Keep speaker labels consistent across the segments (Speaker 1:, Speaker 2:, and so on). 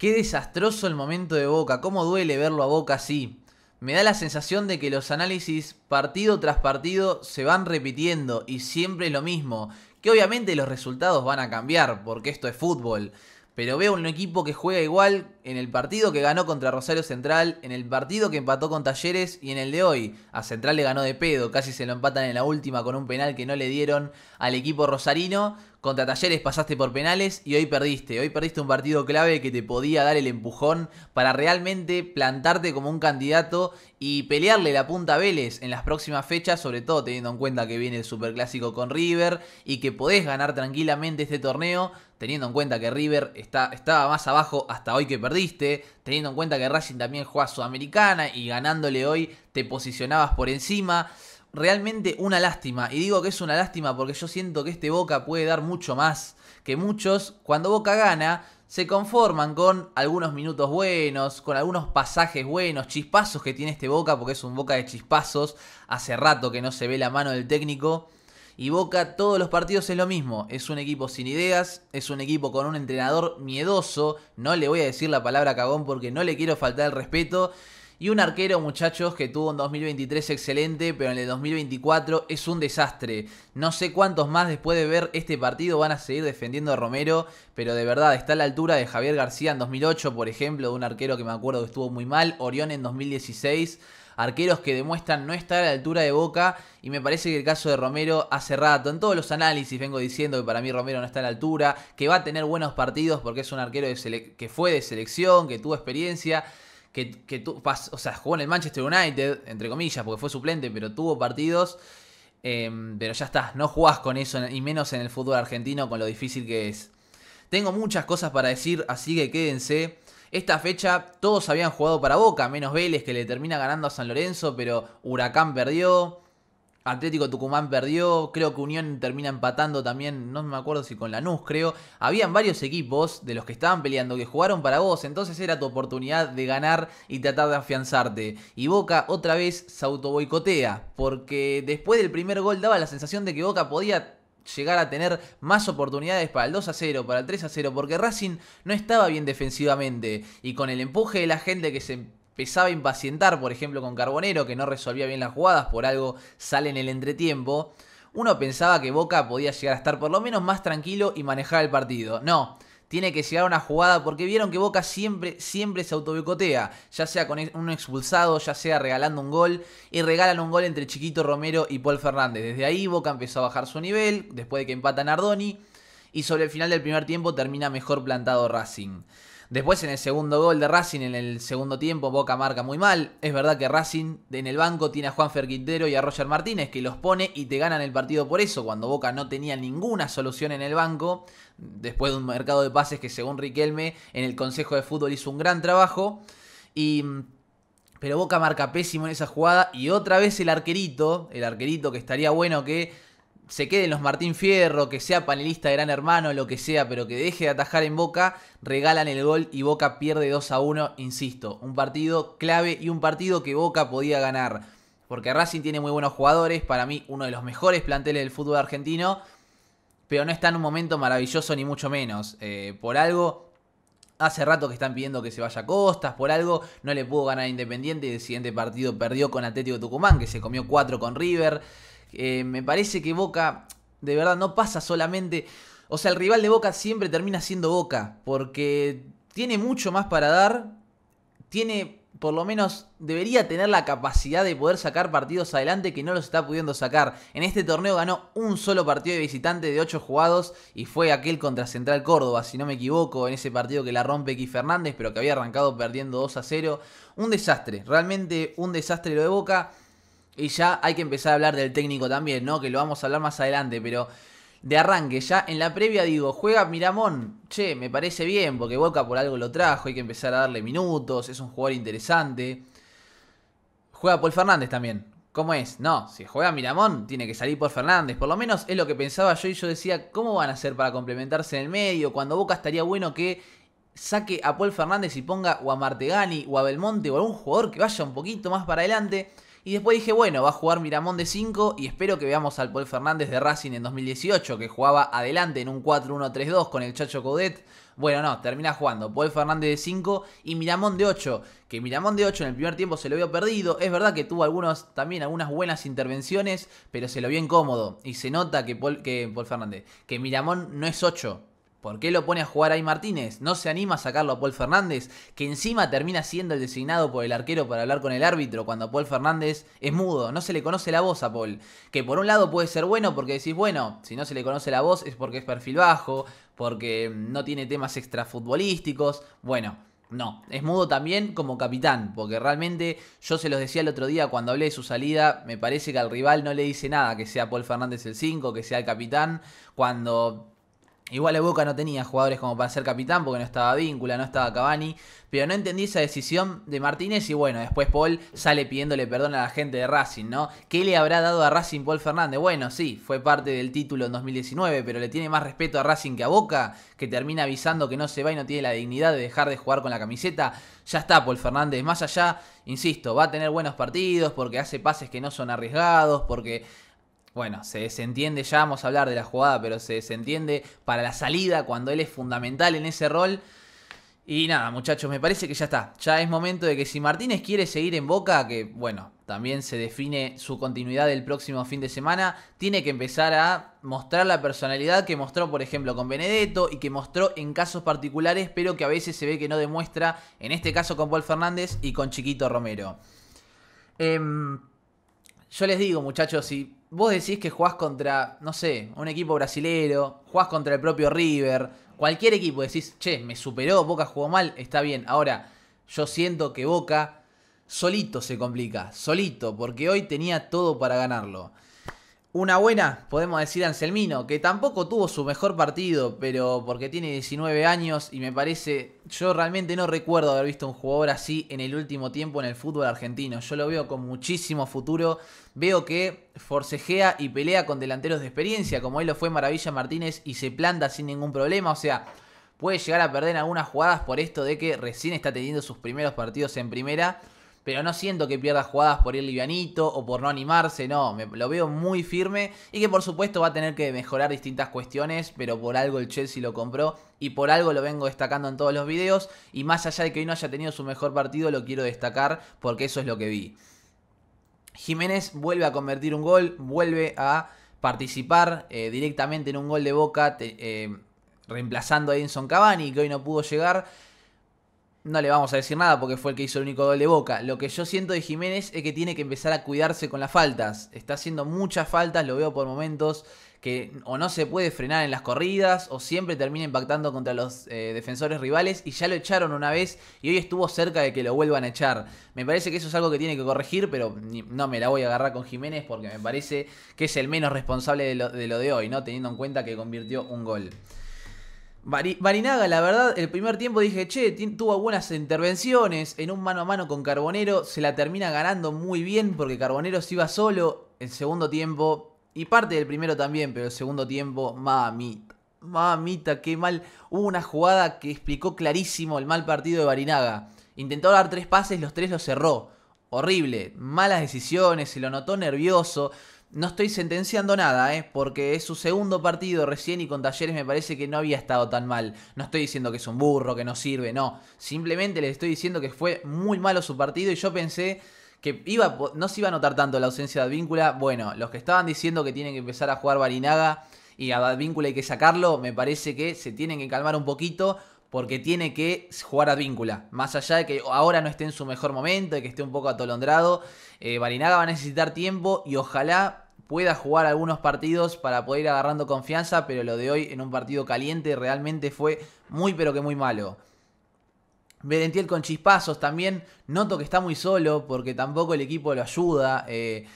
Speaker 1: Qué desastroso el momento de Boca, cómo duele verlo a Boca así. Me da la sensación de que los análisis partido tras partido se van repitiendo y siempre lo mismo, que obviamente los resultados van a cambiar, porque esto es fútbol. Pero veo un equipo que juega igual en el partido que ganó contra Rosario Central, en el partido que empató con Talleres y en el de hoy. A Central le ganó de pedo, casi se lo empatan en la última con un penal que no le dieron al equipo rosarino. Contra Talleres pasaste por penales y hoy perdiste. Hoy perdiste un partido clave que te podía dar el empujón para realmente plantarte como un candidato y pelearle la punta a Vélez en las próximas fechas, sobre todo teniendo en cuenta que viene el Superclásico con River y que podés ganar tranquilamente este torneo, teniendo en cuenta que River está, estaba más abajo hasta hoy que perdiste, teniendo en cuenta que Racing también juega Sudamericana y ganándole hoy te posicionabas por encima realmente una lástima. Y digo que es una lástima porque yo siento que este Boca puede dar mucho más. Que muchos, cuando Boca gana, se conforman con algunos minutos buenos, con algunos pasajes buenos, chispazos que tiene este Boca, porque es un Boca de chispazos. Hace rato que no se ve la mano del técnico. Y Boca todos los partidos es lo mismo. Es un equipo sin ideas, es un equipo con un entrenador miedoso. No le voy a decir la palabra cagón porque no le quiero faltar el respeto. Y un arquero, muchachos, que tuvo un 2023 excelente, pero en el 2024 es un desastre. No sé cuántos más después de ver este partido van a seguir defendiendo a Romero, pero de verdad está a la altura de Javier García en 2008, por ejemplo, de un arquero que me acuerdo que estuvo muy mal, Orión en 2016 arqueros que demuestran no estar a la altura de Boca y me parece que el caso de Romero hace rato, en todos los análisis vengo diciendo que para mí Romero no está a la altura, que va a tener buenos partidos porque es un arquero que fue de selección, que tuvo experiencia, que, que o sea, jugó en el Manchester United, entre comillas, porque fue suplente, pero tuvo partidos. Em, pero ya está, no jugás con eso, y menos en el fútbol argentino, con lo difícil que es. Tengo muchas cosas para decir, así que quédense. Esta fecha todos habían jugado para Boca, menos Vélez que le termina ganando a San Lorenzo, pero Huracán perdió. Atlético Tucumán perdió, creo que Unión termina empatando también, no me acuerdo si con Lanús, creo. Habían varios equipos de los que estaban peleando que jugaron para vos, entonces era tu oportunidad de ganar y tratar de afianzarte. Y Boca otra vez se boicotea, porque después del primer gol daba la sensación de que Boca podía llegar a tener más oportunidades para el 2 a 0, para el 3 a 0, porque Racing no estaba bien defensivamente y con el empuje de la gente que se empezaba a impacientar, por ejemplo, con Carbonero, que no resolvía bien las jugadas, por algo sale en el entretiempo, uno pensaba que Boca podía llegar a estar por lo menos más tranquilo y manejar el partido. No. Tiene que llegar a una jugada porque vieron que Boca siempre, siempre se autobicotea, ya sea con un expulsado, ya sea regalando un gol, y regalan un gol entre Chiquito Romero y Paul Fernández. Desde ahí Boca empezó a bajar su nivel, después de que empatan Ardoni, y sobre el final del primer tiempo termina mejor plantado Racing. Después en el segundo gol de Racing, en el segundo tiempo, Boca marca muy mal. Es verdad que Racing en el banco tiene a Juan ferquintero y a Roger Martínez que los pone y te ganan el partido por eso, cuando Boca no tenía ninguna solución en el banco, después de un mercado de pases que según Riquelme en el Consejo de Fútbol hizo un gran trabajo. pero Boca marca pésimo en esa jugada y otra vez el arquerito, el arquerito que estaría bueno que se queden los Martín Fierro, que sea panelista de Gran Hermano, lo que sea, pero que deje de atajar en Boca, regalan el gol y Boca pierde 2 a 1, insisto, un partido clave y un partido que Boca podía ganar, porque Racing tiene muy buenos jugadores, para mí uno de los mejores planteles del fútbol argentino, pero no está en un momento maravilloso ni mucho menos, eh, por algo... Hace rato que están pidiendo que se vaya a Costas, por algo no le pudo ganar a Independiente y el siguiente partido perdió con Atlético Tucumán, que se comió 4 con River. Eh, me parece que Boca, de verdad, no pasa solamente... O sea, el rival de Boca siempre termina siendo Boca, porque tiene mucho más para dar, tiene, por lo menos, debería tener la capacidad de poder sacar partidos adelante que no los está pudiendo sacar. En este torneo ganó un solo partido de visitante de 8 jugados y fue aquel contra Central Córdoba, si no me equivoco, en ese partido que la rompe X Fernández, pero que había arrancado perdiendo 2 a 0. Un desastre, realmente un desastre lo de Boca. Y ya hay que empezar a hablar del técnico también, ¿no? Que lo vamos a hablar más adelante, pero de arranque, ya en la previa digo, juega Miramón, che, me parece bien, porque Boca por algo lo trajo, hay que empezar a darle minutos, es un jugador interesante. Juega Paul Fernández también. ¿Cómo es? No, si juega Miramón, tiene que salir Paul Fernández. Por lo menos es lo que pensaba yo y yo decía, ¿cómo van a hacer para complementarse en el medio? Cuando Boca estaría bueno que saque a Paul Fernández y ponga o a Martegani o a Belmonte o a algún jugador que vaya un poquito más para adelante. Y después dije, bueno, va a jugar Miramón de 5 y espero que veamos al Paul Fernández de Racing en 2018, que jugaba adelante en un 4-1-3-2 con el Chacho Codet Bueno, no, termina jugando Paul Fernández de 5 y Miramón de 8, que Miramón de 8 en el primer tiempo se lo vio perdido. Es verdad que tuvo algunos, también algunas buenas intervenciones, pero se lo vio incómodo. Y se nota que que Paul Fernández, que Miramón no es 8, ¿Por qué lo pone a jugar ahí Martínez? ¿No se anima a sacarlo a Paul Fernández? Que encima termina siendo el designado por el arquero para hablar con el árbitro cuando Paul Fernández es mudo, no se le conoce la voz a Paul. Que por un lado puede ser bueno porque decís, bueno, si no se le conoce la voz es porque es perfil bajo, porque mm, no tiene temas extrafutbolísticos. Bueno, no, es mudo también como capitán, porque realmente yo se los decía el otro día cuando hablé de su salida, me parece que al rival no le dice nada que sea Paul Fernández el 5, que sea el capitán, cuando Igual Boca no tenía jugadores como para ser capitán porque no estaba Víncula, no estaba Cavani. Pero no entendí esa decisión de Martínez y bueno, después Paul sale pidiéndole perdón a la gente de Racing, ¿no? ¿Qué le habrá dado a Racing Paul Fernández? Bueno, sí, fue parte del título en 2019, pero le tiene más respeto a Racing que a Boca, que termina avisando que no se va y no tiene la dignidad de dejar de jugar con la camiseta. Ya está Paul Fernández, más allá, insisto, va a tener buenos partidos porque hace pases que no son arriesgados, porque bueno, se desentiende, ya vamos a hablar de la jugada, pero se desentiende para la salida cuando él es fundamental en ese rol. Y nada, muchachos, me parece que ya está. Ya es momento de que si Martínez quiere seguir en Boca, que bueno, también se define su continuidad el próximo fin de semana, tiene que empezar a mostrar la personalidad que mostró, por ejemplo, con Benedetto y que mostró en casos particulares, pero que a veces se ve que no demuestra, en este caso con Paul Fernández y con Chiquito Romero. Em, yo les digo, muchachos, si vos decís que jugás contra, no sé, un equipo brasilero, jugás contra el propio River, cualquier equipo, decís, che, me superó, Boca jugó mal, está bien. Ahora, yo siento que Boca solito se complica, solito, porque hoy tenía todo para ganarlo. Una buena, podemos decir Anselmino, que tampoco tuvo su mejor partido, pero porque tiene 19 años y me parece, yo realmente no recuerdo haber visto un jugador así en el último tiempo en el fútbol argentino. Yo lo veo con muchísimo futuro, veo que forcejea y pelea con delanteros de experiencia, como él lo fue Maravilla Martínez y se planta sin ningún problema, o sea, puede llegar a perder algunas jugadas por esto de que recién está teniendo sus primeros partidos en primera pero no siento que pierda jugadas por ir livianito o por no animarse, no, lo veo muy firme y que por supuesto va a tener que mejorar distintas cuestiones, pero por algo el Chelsea lo compró y por algo lo vengo destacando en todos los videos y más allá de que hoy no haya tenido su mejor partido, lo quiero destacar porque eso es lo que vi. Jiménez vuelve a convertir un gol, vuelve a participar eh, directamente en un gol de Boca, eh, reemplazando a Edinson Cavani, que hoy no pudo llegar no le vamos a decir nada porque fue el que hizo el único gol de boca. Lo que yo siento de Jiménez es que tiene que empezar a cuidarse con las faltas. Está haciendo muchas faltas, lo veo por momentos que o no se puede frenar en las corridas o siempre termina impactando contra los eh, defensores rivales y ya lo echaron una vez y hoy estuvo cerca de que lo vuelvan a echar. Me parece que eso es algo que tiene que corregir, pero no me la voy a agarrar con Jiménez porque me parece que es el menos responsable de lo de, lo de hoy, ¿no? Teniendo en cuenta que convirtió un gol. Barinaga, la verdad, el primer tiempo dije, che, tuvo buenas intervenciones en un mano a mano con Carbonero, se la termina ganando muy bien porque Carbonero se iba solo el segundo tiempo y parte del primero también, pero el segundo tiempo, mamita, mamita, qué mal. Hubo una jugada que explicó clarísimo el mal partido de Barinaga. Intentó dar tres pases, los tres los cerró. Horrible, malas decisiones, se lo notó nervioso no estoy sentenciando nada, ¿eh? porque es su segundo partido recién y con Talleres me parece que no había estado tan mal. No estoy diciendo que es un burro, que no sirve, no. Simplemente les estoy diciendo que fue muy malo su partido y yo pensé que iba, no se iba a notar tanto la ausencia de Advíncula. Bueno, los que estaban diciendo que tienen que empezar a jugar Barinaga y a Advíncula hay que sacarlo, me parece que se tienen que calmar un poquito porque tiene que jugar a víncula. Más allá de que ahora no esté en su mejor momento, de que esté un poco atolondrado, eh, Barinaga va a necesitar tiempo y ojalá pueda jugar algunos partidos para poder ir agarrando confianza, pero lo de hoy en un partido caliente realmente fue muy pero que muy malo. Berentiel con chispazos también, noto que está muy solo porque tampoco el equipo lo ayuda. Eh,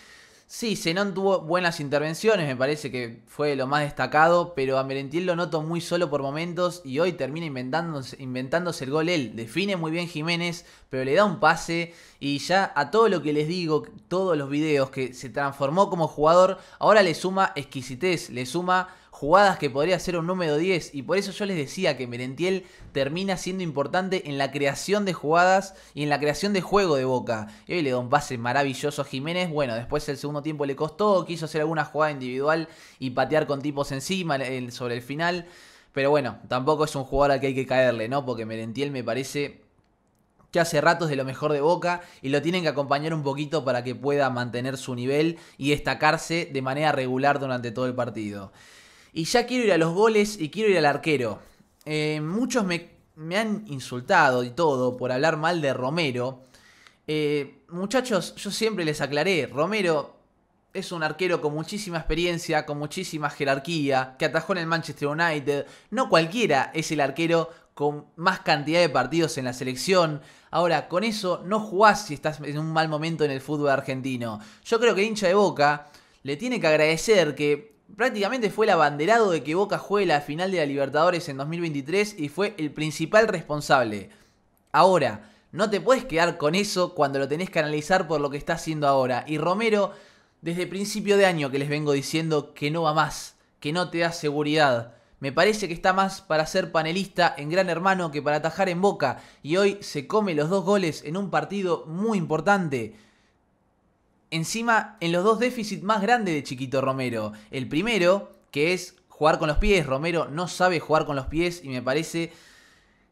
Speaker 1: Sí, Zenón tuvo buenas intervenciones, me parece que fue lo más destacado, pero a Merentiel lo noto muy solo por momentos y hoy termina inventándose, inventándose el gol él. Define muy bien Jiménez, pero le da un pase y ya a todo lo que les digo, todos los videos que se transformó como jugador, ahora le suma exquisitez, le suma jugadas que podría ser un número 10 y por eso yo les decía que Merentiel termina siendo importante en la creación de jugadas y en la creación de juego de Boca. Y hoy le da un pase maravilloso a Jiménez, bueno, después el segundo tiempo le costó, quiso hacer alguna jugada individual y patear con tipos encima sobre el final. Pero bueno, tampoco es un jugador al que hay que caerle, ¿no? Porque Merentiel me parece que hace ratos de lo mejor de Boca y lo tienen que acompañar un poquito para que pueda mantener su nivel y destacarse de manera regular durante todo el partido. Y ya quiero ir a los goles y quiero ir al arquero. Eh, muchos me, han insultado y todo por hablar mal de Romero. Eh, muchachos, yo siempre les aclaré, Romero es un arquero con muchísima experiencia, con muchísima jerarquía, que atajó en el Manchester United. No cualquiera es el arquero con más cantidad de partidos en la selección. Ahora, con eso no jugás si estás en un mal momento en el fútbol argentino. Yo creo que hincha de Boca le tiene que agradecer que prácticamente fue el abanderado de que Boca juegue la final de la Libertadores en 2023 y fue el principal responsable. Ahora, no te puedes quedar con eso cuando lo tenés que analizar por lo que está haciendo ahora. Y Romero, desde principio de año que les vengo diciendo que no va más, que no te da seguridad. Me parece que está más para ser panelista en Gran Hermano que para atajar en Boca. Y hoy se come los dos goles en un partido muy importante. Encima, en los dos déficits más grandes de Chiquito Romero. El primero, que es jugar con los pies. Romero no sabe jugar con los pies y me parece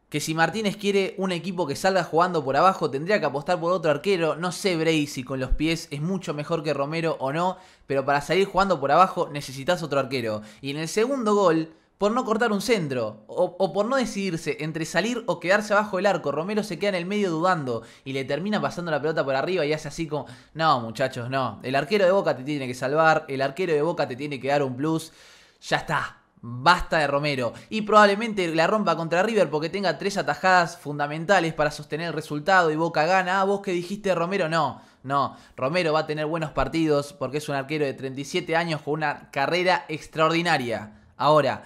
Speaker 1: que si Martínez quiere un equipo que salga jugando por abajo, tendría que apostar por otro arquero. No sé, Bray, si con los pies es mucho mejor que Romero o no, pero para salir jugando por abajo necesitas otro arquero. Y en el segundo gol, por no cortar un centro o, por no decidirse entre salir o quedarse abajo del arco. Romero se queda en el medio dudando y le termina pasando la pelota por arriba y hace así como, no muchachos, no, el arquero de Boca te tiene que salvar, el arquero de Boca te tiene que dar un plus, ya está. Basta de Romero. Y probablemente la rompa contra River porque tenga tres atajadas fundamentales para sostener el resultado y Boca gana. Ah, vos que dijiste Romero, no. No, Romero va a tener buenos partidos porque es un arquero de 37 años con una carrera extraordinaria. Ahora,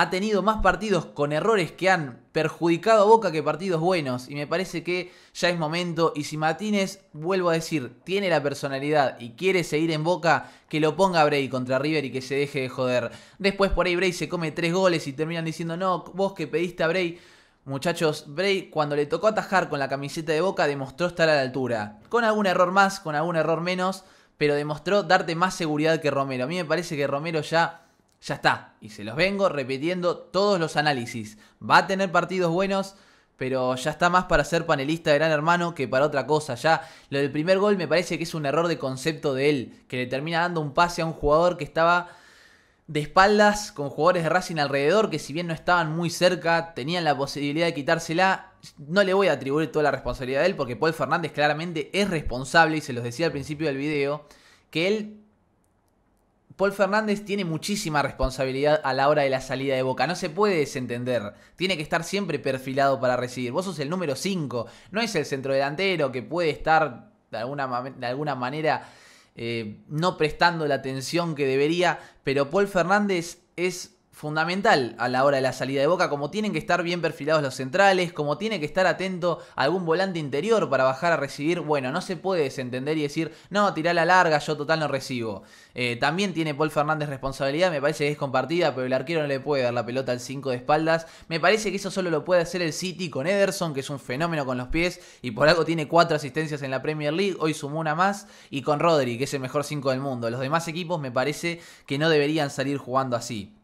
Speaker 1: ha tenido más partidos con errores que han perjudicado a Boca que partidos buenos. Y me parece que ya es momento. Y si Martínez, vuelvo a decir, tiene la personalidad y quiere seguir en Boca, que lo ponga Bray contra River y que se deje de joder. Después por ahí Bray se come tres goles y terminan diciendo, no, vos que pediste a Bray. Muchachos, Bray cuando le tocó atajar con la camiseta de Boca demostró estar a la altura. Con algún error más, con algún error menos, pero demostró darte más seguridad que Romero. A mí me parece que Romero ya ya está, y se los vengo repitiendo todos los análisis. Va a tener partidos buenos, pero ya está más para ser panelista de Gran Hermano que para otra cosa. Ya lo del primer gol me parece que es un error de concepto de él, que le termina dando un pase a un jugador que estaba de espaldas con jugadores de Racing alrededor que si bien no estaban muy cerca, tenían la posibilidad de quitársela. No le voy a atribuir toda la responsabilidad a él porque Paul Fernández claramente es responsable y se los decía al principio del video que él Paul Fernández tiene muchísima responsabilidad a la hora de la salida de Boca. No se puede desentender. Tiene que estar siempre perfilado para recibir. Vos sos el número 5. No es el centrodelantero que puede estar de alguna, alguna manera eh, no prestando la atención que debería. Pero Paul Fernández es fundamental a la hora de la salida de Boca, como tienen que estar bien perfilados los centrales, como tiene que estar atento a algún volante interior para bajar a recibir, bueno, no se puede desentender y decir, no, tirá la larga, yo total no recibo. Eh, también tiene Paul Fernández responsabilidad, me parece que es compartida, pero el arquero no le puede dar la pelota al 5 de espaldas. Me parece que eso solo lo puede hacer el City con Ederson, que es un fenómeno con los pies y por algo tiene 4 asistencias en la Premier League, hoy sumó una más, y con Rodri, que es el mejor 5 del mundo. Los demás equipos me parece que no deberían salir jugando así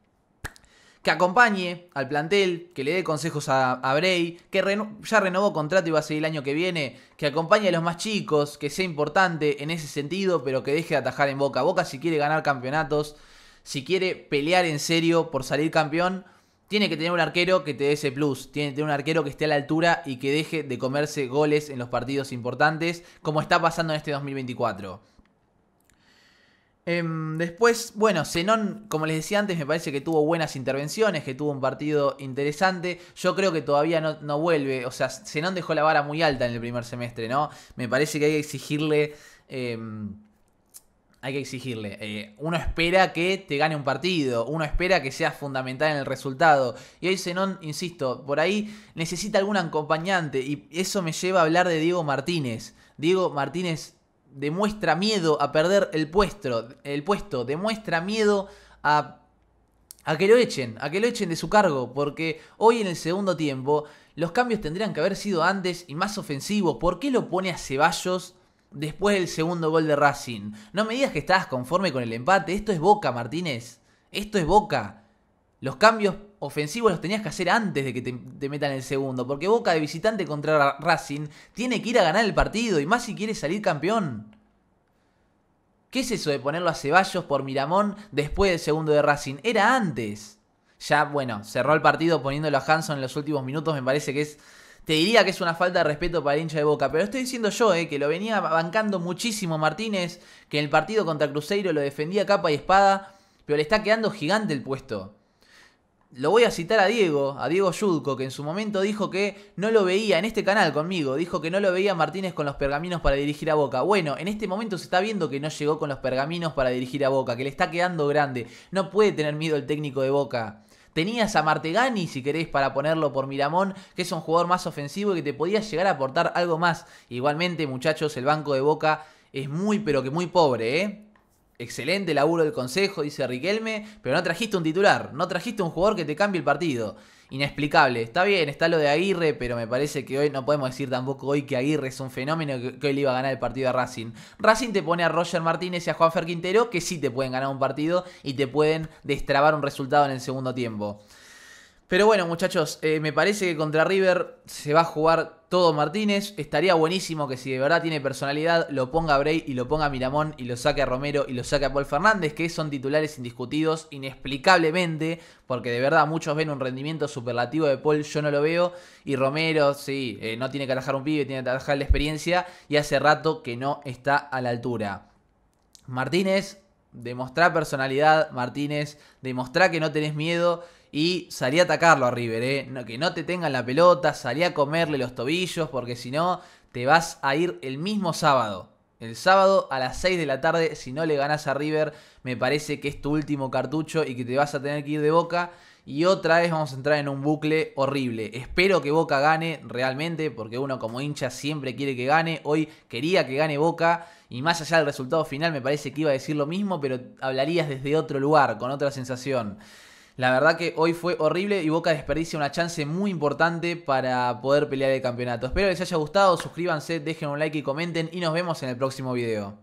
Speaker 1: que acompañe al plantel, que le dé consejos a, Bray, que ya renovó contrato y va a seguir el año que viene, que acompañe a los más chicos, que sea importante en ese sentido, pero que deje de atajar en Boca. Boca si quiere ganar campeonatos, si quiere pelear en serio por salir campeón, tiene que tener un arquero que te dé ese plus, tiene que tener un arquero que esté a la altura y que deje de comerse goles en los partidos importantes, como está pasando en este 2024. Em, después, bueno, Zenón, como les decía antes, me parece que tuvo buenas intervenciones, que tuvo un partido interesante. Yo creo que todavía no, vuelve. O sea, Zenón dejó la vara muy alta en el primer semestre, ¿no? Me parece que hay que exigirle. Em, hay que exigirle. Eh, uno espera que te gane un partido, uno espera que seas fundamental en el resultado. Y hoy Zenón, insisto, por ahí necesita algún acompañante. Y eso me lleva a hablar de Diego Martínez. Diego Martínez demuestra miedo a perder el puesto, el puesto demuestra miedo a, a que lo echen, a que lo echen de su cargo, porque hoy en el segundo tiempo los cambios tendrían que haber sido antes y más ofensivos. ¿Por qué lo pone a Ceballos? Después del segundo gol de Racing. No me digas que estabas conforme con el empate. Esto es Boca, Martínez. Esto es Boca los cambios ofensivos los tenías que hacer antes de que te, metan el segundo, porque Boca de visitante contra Racing tiene que ir a ganar el partido y más si quiere salir campeón. ¿Qué es eso de ponerlo a Ceballos por Miramón después del segundo de Racing? Era antes. Ya, bueno, cerró el partido poniéndolo a Hanson en los últimos minutos, me parece que es... Te diría que es una falta de respeto para el hincha de Boca, pero estoy diciendo yo, eh, que lo venía bancando muchísimo Martínez, que en el partido contra Cruzeiro lo defendía capa y espada, pero le está quedando gigante el puesto lo voy a citar a Diego, a Diego Yudko, que en su momento dijo que no lo veía en este canal conmigo, dijo que no lo veía Martínez con los pergaminos para dirigir a Boca. Bueno, en este momento se está viendo que no llegó con los pergaminos para dirigir a Boca, que le está quedando grande. No puede tener miedo el técnico de Boca. Tenías a Martegani, si querés, para ponerlo por Miramón, que es un jugador más ofensivo y que te podía llegar a aportar algo más. Igualmente, muchachos, el banco de Boca es muy, pero que muy pobre, ¿eh? excelente laburo del consejo, dice Riquelme, pero no trajiste un titular, no trajiste un jugador que te cambie el partido. Inexplicable. Está bien, está lo de Aguirre, pero me parece que hoy no podemos decir tampoco hoy que Aguirre es un fenómeno que, hoy le iba a ganar el partido a Racing. Racing te pone a Roger Martínez y a Juanfer Quintero que sí te pueden ganar un partido y te pueden destrabar un resultado en el segundo tiempo. Pero bueno, muchachos, eh, me parece que contra River se va a jugar todo Martínez. Estaría buenísimo que si de verdad tiene personalidad, lo ponga Bray y lo ponga Miramón y lo saque a Romero y lo saque a Paul Fernández, que son titulares indiscutidos inexplicablemente, porque de verdad muchos ven un rendimiento superlativo de Paul, yo no lo veo. Y Romero, sí, eh, no tiene que atajar un pibe, tiene que atajar la experiencia y hace rato que no está a la altura. Martínez, demostrá personalidad, Martínez, demostrá que no tenés miedo y salí a atacarlo a River, eh. que no te tengan la pelota, salí a comerle los tobillos, porque si no, te vas a ir el mismo sábado. El sábado a las 6 de la tarde, si no le ganás a River, me parece que es tu último cartucho y que te vas a tener que ir de boca. Y otra vez vamos a entrar en un bucle horrible. Espero que Boca gane realmente, porque uno como hincha siempre quiere que gane. Hoy quería que gane Boca y más allá del resultado final me parece que iba a decir lo mismo, pero hablarías desde otro lugar, con otra sensación. La verdad que hoy fue horrible y Boca desperdicia una chance muy importante para poder pelear el campeonato. Espero les haya gustado, suscríbanse, dejen un like y comenten y nos vemos en el próximo video.